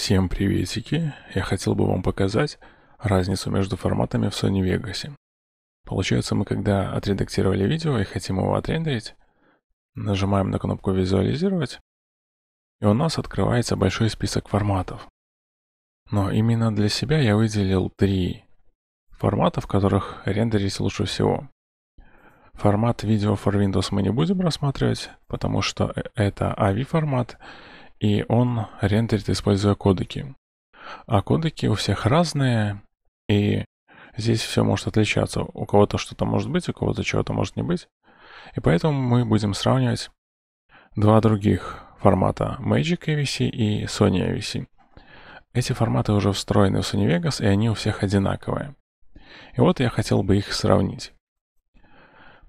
Всем приветики! Я хотел бы вам показать разницу между форматами в Sony Vegas. Получается, мы когда отредактировали видео и хотим его отрендерить, нажимаем на кнопку «Визуализировать», и у нас открывается большой список форматов. Но именно для себя я выделил три формата, в которых рендерить лучше всего. Формат видео for Windows мы не будем рассматривать, потому что э, это AVI формат, и он рендерит, используя кодеки. А кодеки у всех разные, и здесь все может отличаться. У кого-то что-то может быть, у кого-то чего-то может не быть. И поэтому мы будем сравнивать два других формата Magic AVC и Sony AVC. Эти форматы уже встроены в Sony Vegas, и они у всех одинаковые. И вот я хотел бы их сравнить.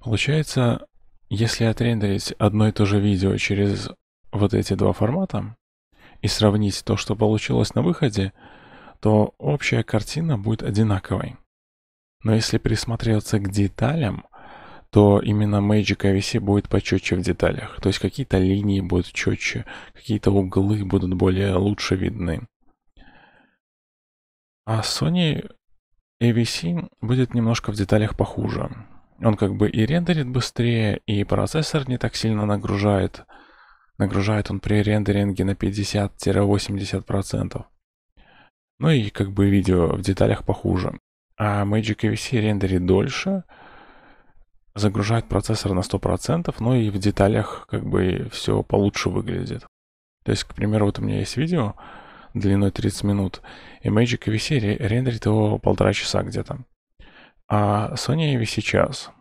Получается, если отрендерить одно и то же видео через вот эти два формата и сравнить то, что получилось на выходе, то общая картина будет одинаковой. Но если присмотреться к деталям, то именно Magic AVC будет почетче в деталях. То есть какие-то линии будут четче, какие-то углы будут более лучше видны. А Sony AVC будет немножко в деталях похуже. Он как бы и рендерит быстрее, и процессор не так сильно нагружает, Нагружает он при рендеринге на 50-80%. Ну и как бы видео в деталях похуже. А Magic AVC рендерит дольше, загружает процессор на 100%, ну и в деталях как бы все получше выглядит. То есть, к примеру, вот у меня есть видео длиной 30 минут, и Magic AVC рендерит его полтора часа где-то. А Sony AVC час.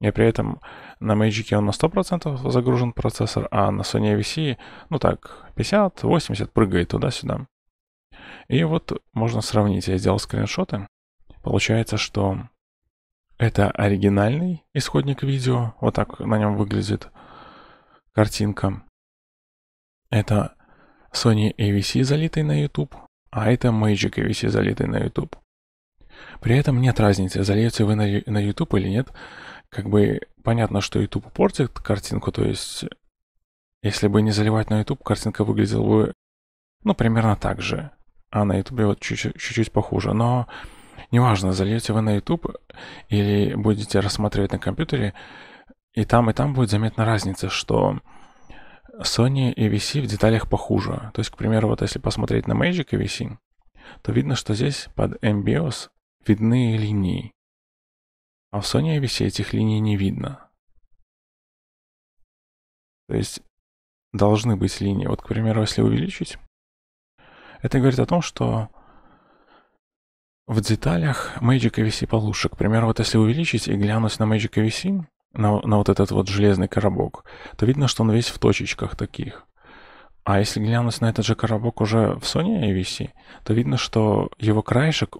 И при этом на Magic он на 100% загружен процессор, а на Sony AVC, ну так, 50-80 прыгает туда-сюда. И вот можно сравнить, я сделал скриншоты. Получается, что это оригинальный исходник видео, вот так на нем выглядит картинка. Это Sony AVC, залитый на YouTube, а это Magic AVC, залитый на YouTube. При этом нет разницы, зальете вы на, на YouTube или нет. Как бы понятно, что YouTube портит картинку, то есть если бы не заливать на YouTube, картинка выглядела бы, ну, примерно так же. А на YouTube вот чуть-чуть похуже. Но неважно, зальете вы на YouTube или будете рассматривать на компьютере, и там, и там будет заметна разница, что Sony и EVC в деталях похуже. То есть, к примеру, вот если посмотреть на Magic и EVC, то видно, что здесь под MBOS видны линии. А в Сониевисе этих линий не видно. То есть должны быть линии. Вот, к примеру, если увеличить, это говорит о том, что в деталях Magic AVC получше. К примеру, вот если увеличить и глянуть на Magic AVC, на, на вот этот вот железный коробок, то видно, что он весь в точечках таких. А если глянуть на этот же коробок уже в Sony AVC, то видно, что его краешек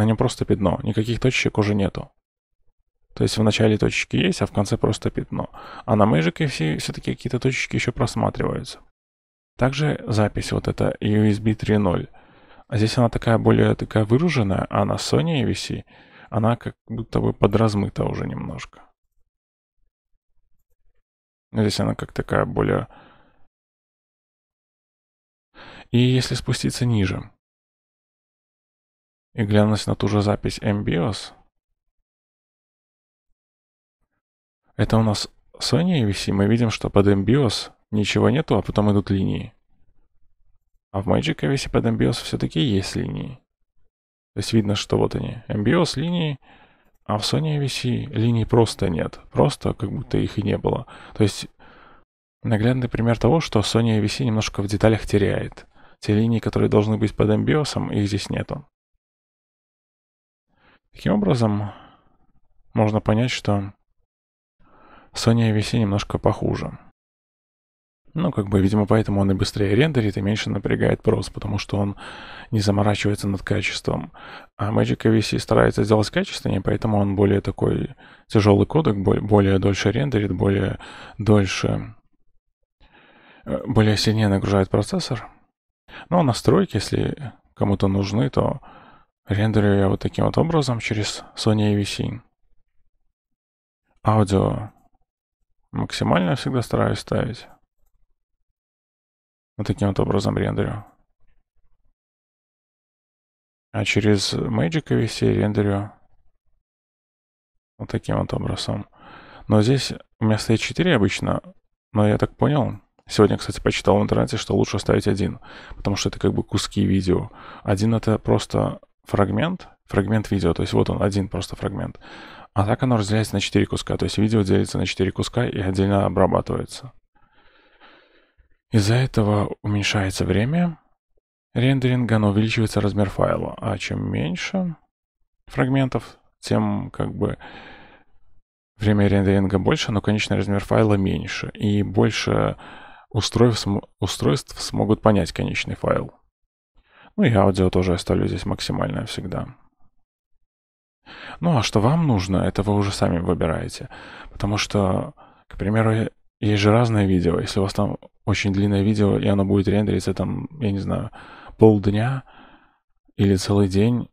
на нем просто пятно, никаких точек уже нету. То есть в начале точечки есть, а в конце просто пятно. А на Magic все, все-таки какие-то точечки еще просматриваются. Также запись вот эта USB 3.0. А здесь она такая более такая выраженная, а на Sony AVC она как будто бы подразмыта уже немножко. Здесь она как такая более... И если спуститься ниже, и глянуть на ту же запись MBIOS. Это у нас Sony AVC, мы видим, что под MBIOS ничего нету, а потом идут линии. А в Magic AVC под MBIOS все-таки есть линии. То есть видно, что вот они, MBIOS линии, а в Sony AVC линий просто нет. Просто как будто их и не было. То есть наглядный пример того, что Sony AVC немножко в деталях теряет. Те линии, которые должны быть под MBIOS, их здесь нету. Таким образом, можно понять, что Sony AVC немножко похуже. Ну, как бы, видимо, поэтому он и быстрее рендерит, и меньше напрягает прос, потому что он не заморачивается над качеством. А Magic AVC старается сделать качественнее, поэтому он более такой тяжелый кодек, более дольше рендерит, более дольше, э, более сильнее нагружает процессор. Но ну, а настройки, если кому-то нужны, то Рендерю я вот таким вот образом через Sony AVC. Аудио максимально всегда стараюсь ставить. Вот таким вот образом рендерю. А через Magic AVC рендерю вот таким вот образом. Но здесь у меня стоит 4 обычно, но я так понял. Сегодня, кстати, почитал в интернете, что лучше оставить один, потому что это как бы куски видео. Один это просто фрагмент, фрагмент видео, то есть вот он, один просто фрагмент. А так оно разделяется на 4 куска, то есть видео делится на 4 куска и отдельно обрабатывается. Из-за этого уменьшается время рендеринга, но увеличивается размер файла. А чем меньше фрагментов, тем как бы время рендеринга больше, но конечный размер файла меньше. И больше устройств, устройств смогут понять конечный файл. Ну и аудио тоже оставлю здесь максимальное всегда. Ну а что вам нужно, это вы уже сами выбираете. Потому что, к примеру, есть же разное видео. Если у вас там очень длинное видео, и оно будет рендериться там, я не знаю, полдня или целый день,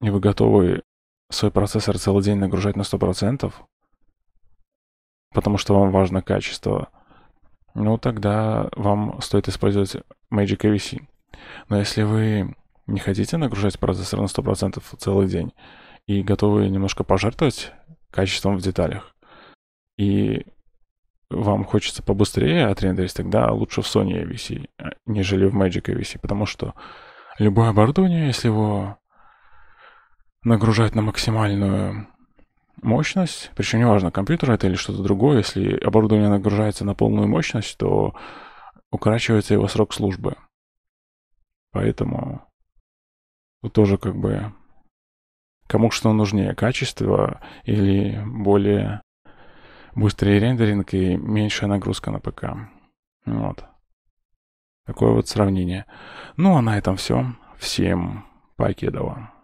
и вы готовы свой процессор целый день нагружать на 100%, потому что вам важно качество, ну тогда вам стоит использовать Magic AVC. Но если вы не хотите нагружать процессор на 100% целый день и готовы немножко пожертвовать качеством в деталях, и вам хочется побыстрее отрендерить, тогда лучше в Sony AVC, а нежели в Magic AVC, потому что любое оборудование, если его нагружать на максимальную мощность, причем неважно, компьютер это или что-то другое, если оборудование нагружается на полную мощность, то укорачивается его срок службы. Поэтому тут тоже как бы кому что нужнее, качество или более быстрый рендеринг и меньшая нагрузка на ПК. Вот. Такое вот сравнение. Ну а на этом все. Всем покедова.